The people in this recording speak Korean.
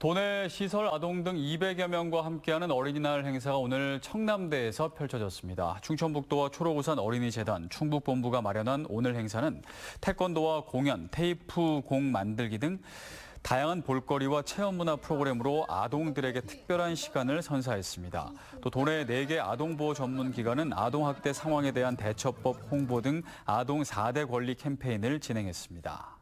도내 시설 아동 등 200여 명과 함께하는 어린이날 행사가 오늘 청남대에서 펼쳐졌습니다. 충청북도와 초록우산 어린이재단, 충북본부가 마련한 오늘 행사는 태권도와 공연, 테이프 공 만들기 등 다양한 볼거리와 체험문화 프로그램으로 아동들에게 특별한 시간을 선사했습니다. 또 도내 4개 아동보호 전문기관은 아동학대 상황에 대한 대처법 홍보 등 아동 4대 권리 캠페인을 진행했습니다.